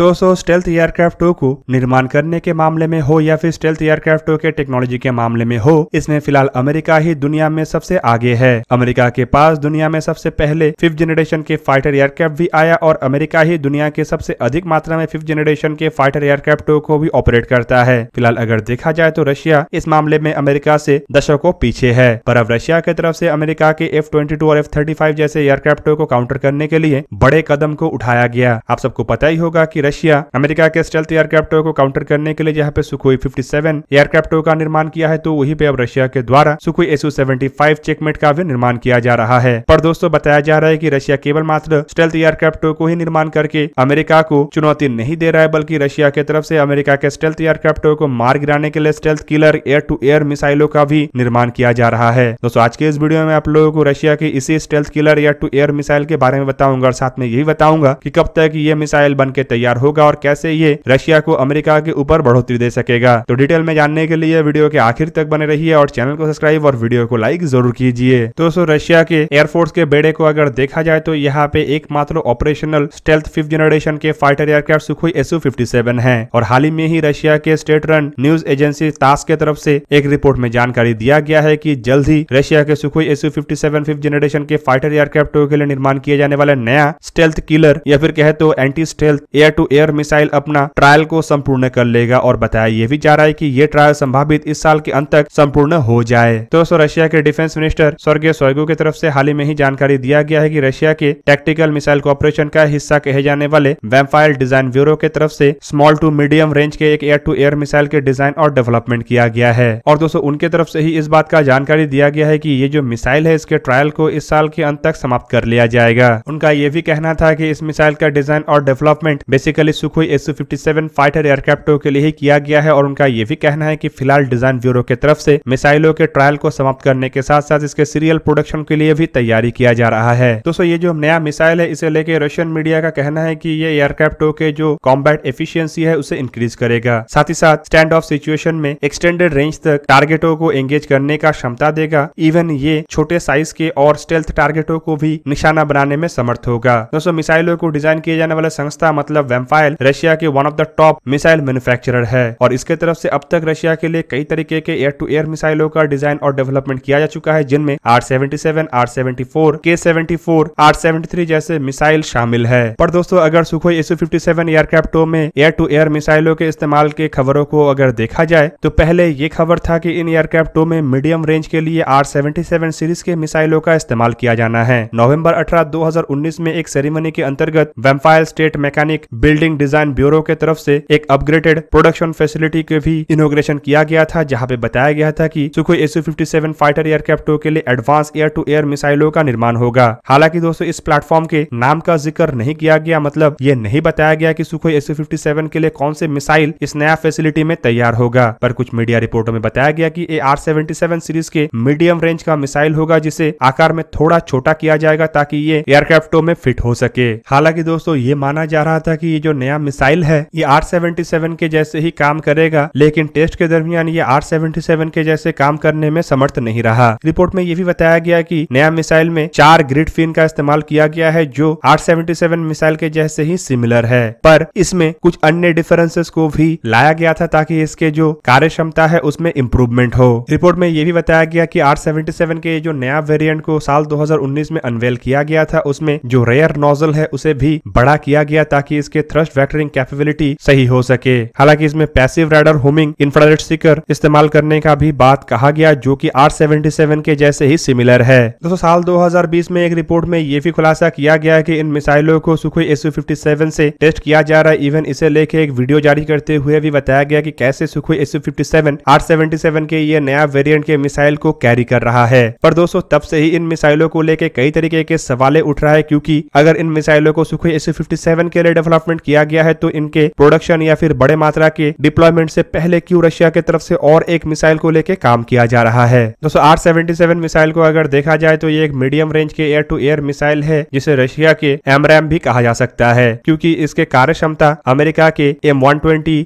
दोस्तों stealth aircraft को निर्माण करने के मामले में हो या फिर स्टेल्थ एयरक्राफ्ट के टेक्नोलॉजी के मामले में हो इसमें फिलहाल अमेरिका ही दुनिया में सबसे आगे है अमेरिका के पास दुनिया में सबसे पहले फिफ्थ जनरेशन के फाइटर एयरक्राफ्ट भी आया और अमेरिका ही दुनिया के सबसे अधिक मात्रा में फिफ्थ जनरेशन के फाइटर एयरक्राफ्ट को भी ऑपरेट करता है फिलहाल अगर देखा जाए तो रशिया इस मामले में अमेरिका से दशकों पीछे है पर अब रशिया की तरफ से अमेरिका के एफ ट्वेंटी और एफ थर्टी जैसे एयरक्राफ्ट को काउंटर करने के लिए बड़े कदम को उठाया गया आप सबको पता ही होगा की रशिया अमेरिका के स्टेल्थ एयरक्राफ्टों को काउंटर करने के लिए जहाँ पे सुखोई 57 एयरक्राफ्टों का निर्माण किया है तो वही पे अब रशिया के द्वारा सुखोई एसू 75 चेकमेट का भी निर्माण किया जा रहा है पर दोस्तों बताया जा रहा है की रशिया केवल मात्र स्टेल्थ एयरक्राफ्टों को ही निर्माण करके अमेरिका को चुनौती नहीं दे रहा है बल्कि रशिया की तरफ से अमेरिका के स्टेल्थ एयरक्राफ्टों को मार गिराने के लिए stealth killer air to air मिसाइलों का भी निर्माण किया जा रहा है दोस्तों आज के इस वीडियो में आप लोगों को रशिया के इसी stealth killer air to air missile के बारे में बताऊंगा और साथ में यही बताऊंगा की कब तक ये मिसाइल बन के तैयार तैयार होगा और कैसे ये रशिया को अमेरिका के ऊपर बढ़ोतरी दे सकेगा तो डिटेल में जानने के लिए वीडियो के आखिर तक बने रही और चैनल को सब्सक्राइब और वीडियो को लाइक जरूर कीजिए दोस्तों रशिया के एयरफोर्स के बेड़े को अगर देखा जाए तो यहाँ पे एकमात्र ऑपरेशनल स्टेल्थ फिफ्थ जनरेशन के fighter aircraft Sukhoi fifty seven है और हाल ही में ही रशिया के state run news agency TASS के तरफ से एक रिपोर्ट में जानकारी दिया गया है की जल्द ही रशिया के सुखोई फिफ्टी 57 फिफ्थ जनरेशन के फाइटर एयरक्राफ्टों के लिए निर्माण किए जाने वाला नया स्टेल्थ किलर या फिर कहे तो anti stealth air to air missile अपना ट्रायल को संपूर्ण कर लेगा और बताया यह भी जा रहा है कि ये ट्रायल संभावित इस साल के अंत तक संपूर्ण हो जाए दोस्तों रशिया के डिफेंस मिनिस्टर स्वर्गीय स्वर्गो की तरफ से हाल ही में ही जानकारी दिया गया है कि रशिया के टैक्टिकल मिसाइल कॉपरेशन का हिस्सा कहे जाने वाले वेम्फाइल डिजाइन ब्यूरो के तरफ से स्मॉल टू मीडियम रेंज के एक एयर टू एयर मिसाइल के डिजाइन और डेवलपमेंट किया गया है और दोस्तों उनके तरफ से ही इस बात का जानकारी दिया गया है की ये जो मिसाइल है इसके ट्रायल को इस साल के अंत तक समाप्त कर लिया जाएगा उनका ये भी कहना था की इस मिसाइल का डिजाइन और development basic basically Sukhoi S fighter एयरक्राफ्टों के लिए ही किया गया है और उनका ये भी कहना है कि फिलहाल डिजाइन ब्यूरो के तरफ से मिसाइलों के ट्रायल को समाप्त करने के साथ साथ इसके सीरियल प्रोडक्शन के लिए भी तैयारी किया जा रहा है दोस्तों ये जो नया मिसाइल है इसे लेके रशियन मीडिया का कहना है की ये एयरक्राफ्टों के जो कॉम्बैट एफिशियंसी है उसे इंक्रीज करेगा साथ ही साथ स्टैंड ऑफ सिचुएशन में एक्सटेंडेड रेंज तक टारगेटों को एंगेज करने का क्षमता देगा इवन ये छोटे साइज के और स्टेल्थ टारगेटों को भी निशाना बनाने में समर्थ होगा दोस्तों मिसाइलों को डिजाइन किए जाने वाला संस्था मतलब रैमफाइल रशिया के one of the top missile manufacturer है और इसके तरफ से अब तक रशिया के लिए कई तरीके के एयर टू एयर मिसाइलों का डिजाइन और डेवलपमेंट किया जा चुका है जिनमें R seventy seven R seventy four K seventy four R seventy three जैसे मिसाइल शामिल है पर दोस्तों अगर सुखोई एसू फिफ्टी एयरक्राफ्टों में एयर टू एयर मिसाइलों के इस्तेमाल के खबरों को अगर देखा जाए तो पहले ये खबर था की इन एयरक्राफ्टों में मीडियम रेंज के लिए आर सेवेंटी सेवन सीरीज के मिसाइलों का इस्तेमाल किया जाना है नवम्बर अठारह दो हजार उन्नीस में एक सेरेमनी के अंतर्गत Vympel state mechanic building design bureau के तरफ से एक अपग्रेडेड प्रोडक्शन फैसिलिटी के भी इनोग्रेशन किया गया था जहाँ पे बताया गया था की सुखोई एस फाइटर एयरक्राफ्टों के लिए एडवांस एयर टू एयर मिसाइलों का निर्माण होगा हालांकि दोस्तों इस प्लेटफॉर्म के नाम का जिक्र नहीं किया गया मतलब ये नहीं बताया गया की सुखोई एस के लिए कौन से मिसाइल इस नया फैसिलिटी में तैयार होगा पर कुछ मीडिया रिपोर्टों में बताया गया कि ए आर सीरीज के मीडियम रेंज का मिसाइल होगा जिसे आकार में थोड़ा छोटा किया जाएगा ताकि ये एयरक्राफ्टों में फिट हो सके हालांकि दोस्तों ये माना जा रहा था कि जो नया मिसाइल है ये आर के जैसे ही काम करेगा लेकिन टेस्ट के दरमियान ये आर के जैसे काम करने में समर्थ नहीं रहा रिपोर्ट में ये भी बताया गया की नया मिसाइल में चार ग्रिड फिन का इस्तेमाल किया गया है जो आर मिसाइल के जैसे ही सिमिलर है पर इसमें कुछ अन्य डिफरेंसेस को भी लाया गया था ताकि इसके जो कार्य क्षमता है उसमें इम्प्रूवमेंट हो रिपोर्ट में ये भी बताया गया कि आर के जो नया वेरिएंट को साल 2019 में अनवेल किया गया था उसमें जो रेयर नोजल है उसे भी बड़ा किया गया ताकि इसके थ्रस्ट वेक्टरिंग कैपेबिलिटी सही हो सके हालांकि इसमें passive radar homing infrared seeker इस्तेमाल करने का भी बात कहा गया जो की आर के जैसे ही सिमिलर है दोस्तों साल दो में एक रिपोर्ट में ये भी खुलासा किया गया है की इन मिसाइलों को सुखोई एस से टेस्ट किया जा रहा है इवन इसे लेके एक वीडियो जारी करते हुए भी बताया गया कि कैसे सुखोई एस यू के ये नया वेरिएंट के मिसाइल को कैरी कर रहा है पर दोस्तों तब से ही इन मिसाइलों को लेके कई तरीके के सवाले उठ रहा है क्योंकि अगर इन मिसाइलों को सुखोई एस के लिए डेवलपमेंट डिप्लॉयमेंट किया गया है तो इनके प्रोडक्शन या फिर बड़े मात्रा के डिप्लॉयमेंट से पहले क्यों रशिया के तरफ से और एक मिसाइल को लेकर काम किया जा रहा है दोस्तों आर सेवेंटी मिसाइल को अगर देखा जाए तो ये एक मीडियम रेंज के एयर टू एयर मिसाइल है जिसे रशिया के एमरैम भी कहा जा सकता है क्योंकि इसके कार्य क्षमता अमेरिका के एम वन ट्वेंटी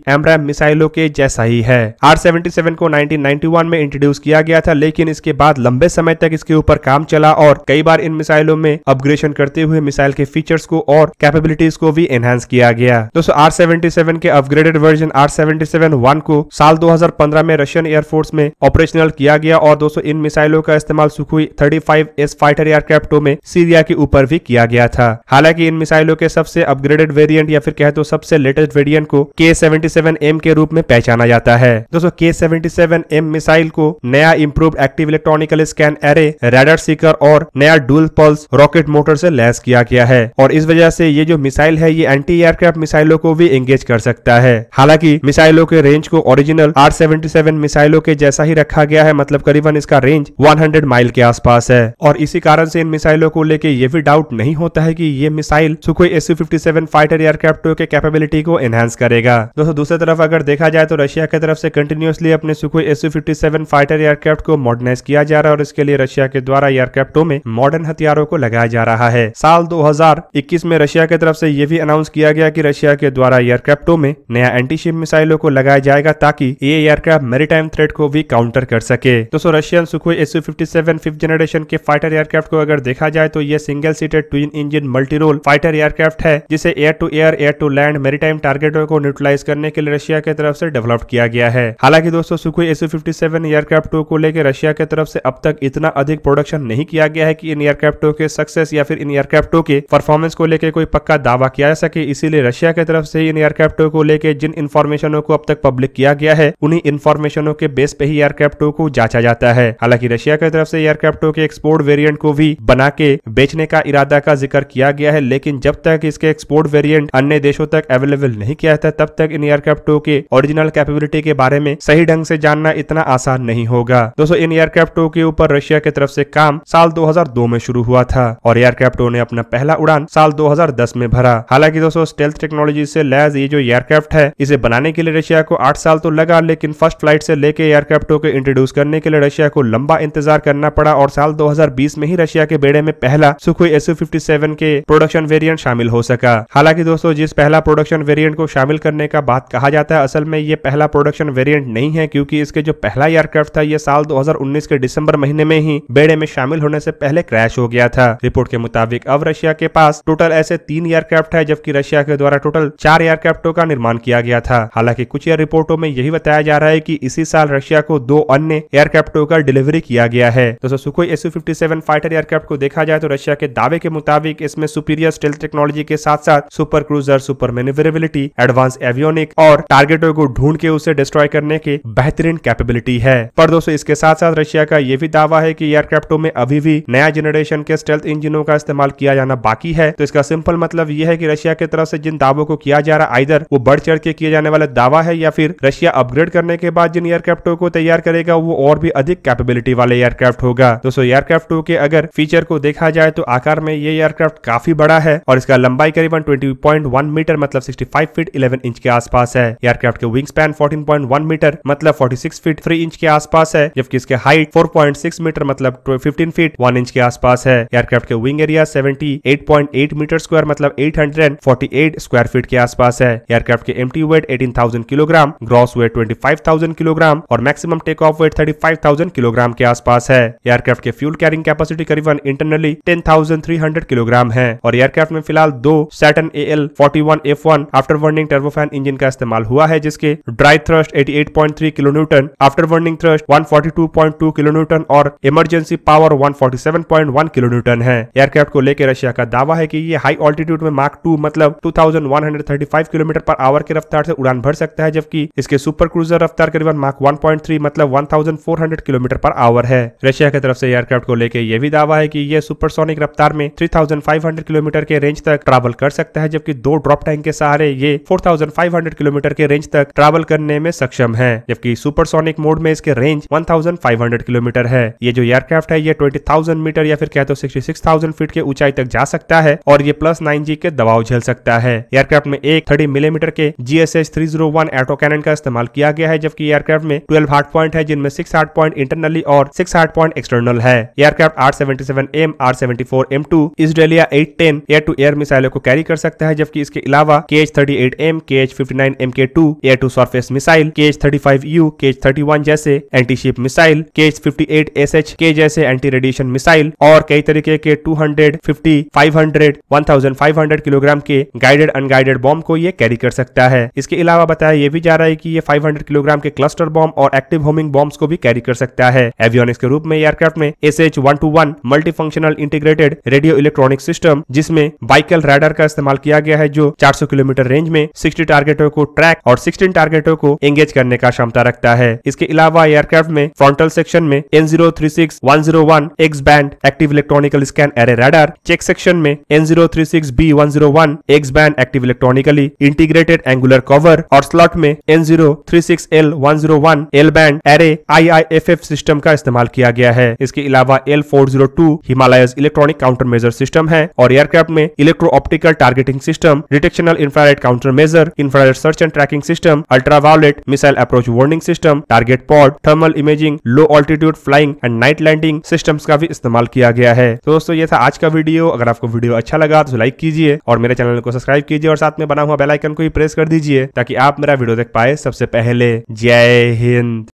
मिसाइलों के जैसा ही है आर सेवेंटी सेवन को 1991 में इंट्रोड्यूस किया गया था लेकिन इसके बाद लंबे समय तक इसके ऊपर काम चला और कई बार इन मिसाइलों में अपग्रेडेशन करते हुए मिसाइल के फीचर्स को और कैपेबिलिटीज को भी एनहांस किया किया गया दोस्तों आर सेवेंटी के अपग्रेडेड वर्जन आर सेवेंटी को साल 2015 में रशियन एयरफोर्स में ऑपरेशनल किया गया और दोस्तों इन मिसाइलों का इस्तेमाल सुखुई 35 एस फाइटर एयरक्राफ्टों में सीरिया के ऊपर भी किया गया था हालांकि इन मिसाइलों के सबसे अपग्रेडेड वेरियंट या फिर कहते तो सबसे लेटेस्ट वेरियंट को के एम के रूप में पहचाना जाता है दोस्तों के एम मिसाइल को नया improve active electronical scan array radar seeker और नया डुअल पल्स रॉकेट मोटर से लैस किया गया है और इस वजह से ये जो मिसाइल है ये एंटी एयरक्राफ्ट मिसाइलों को भी एंगेज कर सकता है हालांकि मिसाइलों के रेंज को ओरिजिनल आर मिसाइलों के जैसा ही रखा गया है मतलब करीबन इसका रेंज 100 माइल के आसपास है और इसी कारण से इन मिसाइलों को लेके ये भी डाउट नहीं होता है कि ये missile Sukhoi S fighter aircraft के कैपेबिलिटी को एनहांस करेगा दोस्तों दूसरी तरफ अगर देखा जाए तो रशिया की तरफ से कंटिन्यूसली अपने सुखोई एस फाइटर एयरक्राफ्ट को मॉडर्नाइज किया जा रहा है और इसके लिए रशिया के द्वारा एयरक्राफ्टों में मॉडर्न हथियारों को लगाया जा रहा है साल 2021 में रशिया की तरफ से ये भी अनाउंस किया गया कि रशिया के द्वारा एयरक्राफ्टों में नया एंटीशिप मिसाइलों को लगाया जाएगा ताकि ये एयरक्राफ्ट मेरीटाइम थ्रेड को भी काउंटर कर सके दोस्तों Russian Sukhoi S fifty seven fifth generation के फाइटर एयरक्राफ्ट को अगर देखा जाए तो यह single seated twin engine multirole fighter aircraft है जिसे air to air air to land maritime टारगेटों को न्यूट्रलाइज करने के लिए रशिया की तरफ से डेवलप किया गया है हालांकि दोस्तों Sukhoi S fifty seven aircraft को लेकर रशिया की तरफ से अब तक इतना अधिक प्रोडक्शन नहीं किया गया है कि इन एयरक्राफ्टों के सक्सेस या फिर इन एयरक्राफ्टों के परफॉर्मेंस को लेकर कोई पक्का दावा किया जा सके इसी इसीलिए रशिया की तरफ से इन एयरक्राफ्टों को लेकर जिन इन्फॉर्मेशनों को अब तक पब्लिक किया गया है उन्हीं इन्फॉर्मेशनों के बेस पे ही एयरक्राफ्टों को जांचा जाता है हालांकि रशिया की तरफ से एयरक्राफ्टों के एक्सपोर्ट वेरियंट को भी बना के बेचने का इरादा का जिक्र किया गया है लेकिन जब तक इसके एक्सपोर्ट वेरियंट अन्य देशों तक अवेलेबल नहीं किया जाता तब तक इन एयरक्राफ्टों के ओरिजिनल कैपेबिलिटी के बारे में सही ढंग से जानना इतना आसान नहीं होगा दोस्तों इन एयरक्राफ्टों के ऊपर रशिया की तरफ से काम साल 2002 में शुरू हुआ था और एयरक्राफ्टों ने अपना पहला उड़ान साल 2010 में भरा हालांकि दोस्तों स्टेल्थ टेक्नोलॉजी से लैस ये जो एयरक्राफ्ट है इसे बनाने के लिए रशिया को आठ साल तो लगा लेकिन फर्स्ट फ्लाइट से लेके एयरक्राफ्टों को इंट्रोड्यूस करने के लिए रशिया को लंबा इंतजार करना पड़ा और साल 2020 में ही रशिया के बेड़े में पहला सुखोई एस के प्रोडक्शन वेरियंट शामिल हो सका हालांकि दोस्तों जिस पहला प्रोडक्शन वेरियंट को शामिल करने का बात कहा जाता है असल में ये पहला प्रोडक्शन वेरियंट नहीं है क्यूँकी इसके जो पहला एयरक्राफ्ट था ये साल दो के दिसंबर महीने में ही बेड़े में शामिल होने से पहले क्रैश हो गया था रिपोर्ट के मुताबिक अब रशिया के पास टोटल ऐसे तीन एयरक्राफ्ट है जबकि रशिया के द्वारा टोटल चार एयरक्राफ्टों का निर्माण किया गया था हालांकि कुछ एयर रिपोर्टों में यही बताया जा रहा है की इसी साल रशिया को दो अन्य एयरक्राफ्टों का डिलीवरी किया गया है दोस्तों Sukhoi SU fifty fighter aircraft को देखा जाए तो रशिया के दावे के मुताबिक इसमें सुपीरियर स्टेल टेक्नोलॉजी के साथ साथ super cruiser super manoeuvrability advance avionic और टारगेटों को ढूंढ के उसे डिस्ट्रॉय करने के बेहतरीन कैपेबिलिटी है पर दोस्तों इसके साथ साथ रशिया का यह भी दावा है कि एयरक्राफ्टों में अभी भी नया जनरेशन के स्टेल्थ इंजनों का इस्तेमाल किया जाना बाकी है तो इसका सिंपल मतलब यह है कि रशिया की तरफ से जिन दावों को किया जा रहा है आइदर वो बढ़ चढ़ के किया जाने वाला दावा है या फिर रशिया अपग्रेड करने के बाद जिन एयरक्राफ्टों को तैयार करेगा वो और भी अधिक कैपेबिलिटी वाले एयरक्राफ्ट होगा दोस्तों एयरक्राफ्ट टू के अगर फीचर को देखा जाए तो आकार में ये एयरक्राफ्ट काफी बड़ा है और इसका लंबाई करीबन ट्वेंटी मीटर मतलब 65 फीट इलेवन इंच के आसपास है एयरक्राफ्ट के विंग स्पैन 14.1 मीटर मतलब 46 फीट थ्री इंच के आसपास है जबकि इसके हाइट 4.6 मीटर मतलब फिफ्टीन फीट वन इंच के आसपास है एयरक्राफ्ट के विंग एरिया 78.8 मीटर स्क्वायर मतलब 848 8 स्क्वायर फीट के आसपास है एयरक्राफ्ट के empty weight 18,000 kilogram gross weight 25,000 kilogram और maximum take off weight 35,000 kilogram के आसपास है एयरक्राफ्ट के फ्यूल कैरिंग कैपेसिटी करीबन इंटरनली 10,300 किलोग्राम है और एयरक्राफ्ट में फिलहाल दो Saturn A L forty one F one afterburning turbofan engine का इस्तेमाल हुआ है जिसके dry thrust 88.3 kilo newton afterburning thrust two kilo newton और emergency power one kilo Newton है एयरक्राफ्ट को लेकर रशिया का दावा है की ये हाई ऑल्टीट्यूड में मार्क टू मतलब टू 2135 किलोमीटर पर आवर की रफ्तार से उड़ान भर सकता है जबकि इसके सुपर क्रूजर रफ्तार करीबन मार्क 1.3 मतलब 1400 किलोमीटर पर आवर है रशिया की तरफ से एयरक्राफ्ट को लेकर यह भी दावा है कि यह सुपरसोनिक रफ्तार में 3500 किलोमीटर के रेंज तक ट्रैवल कर सकता है जबकि दो ड्रॉप टैंक के सहारे ये फोर किलोमीटर के रेंज तक ट्रैवल करने में सक्षम है जबकि सुपरसोनिक मोड में इसके रेंज वन किलोमीटर है ये जो एयरक्राफ्ट है ये थाउजेंड मीटर या फिर कहते तो 66,000 फीट की ऊंचाई तक जा सकता है और ये प्लस नाइन के दबाव झेल सकता है गया है एयरक्राफ्ट में एक थर्टी मिलीमीटर के G S S three zero one autocannon का इस्तेमाल किया गया है जबकि एयरक्राफ्ट में ट्वेल्व हार्ट पॉइंट है जिनमें सिक्स हार्ट पॉइंट इंटरनली और सिक्स हार्ट पॉइंट एक्सटर्नल है aircraft R seventy seven M R seventy four M two इसलिया eight ten air to air मिसाइलों को कैरी कर सकता है जबकि इसके अलावा K H thirty eight M K H fifty nine M K two air to surface missile K H thirty five U K H thirty one जैसे anti ship missile K H fifty eight S H K जैसे anti radiation missile और कई तरीके के two hundred fifty five hundred one thousand five hundred kilogram के guided unguided bomb को ये carry कर सकता है इसके अलावा बताया ये भी जा रहा है कि ये 500 किलोग्राम के क्लस्टर बॉम्ब और एक्टिव होमिंग बॉम्ब्स को भी कैरी कर सकता है एवियोनिक्स के रूप में एयरक्राफ्ट में S H one two one multi functional integrated radio electronic system जिसमें बाइकल रैडर का इस्तेमाल किया गया है जो चार किलोमीटर रेंज में सिक्सटी टारगेटों को ट्रैक और सिक्सटीन टारगेटों को एंगेज करने का क्षमता रखता है इसके अलावा एयरक्राफ्ट में फ्रंटल सेक्शन में N zero three six one zero one X band active electronical scan array radar cheek section में N zero three six B one zero one X band active electronically integrated angular cover और slot में N one L band array F system का इस्तेमाल किया गया है इसके अलावा L four zero two Himalaya electronic counter measure system है और एयरक्राफ्ट में electro optical targeting system detectional infrared counter measure infrared search and tracking system ultraviolet missile approach warning system target pod thermal imaging low altitude flying and night landing system का भी इस्तेमाल किया गया है तो दोस्तों ये था आज का वीडियो अगर आपको वीडियो अच्छा लगा तो लाइक कीजिए और मेरे चैनल को सब्सक्राइब सब्सक्राइब कीजिए और साथ में बना हुआ बेलाइकन को भी प्रेस कर दीजिए ताकि आप मेरा वीडियो देख पाए सबसे पहले जय हिंद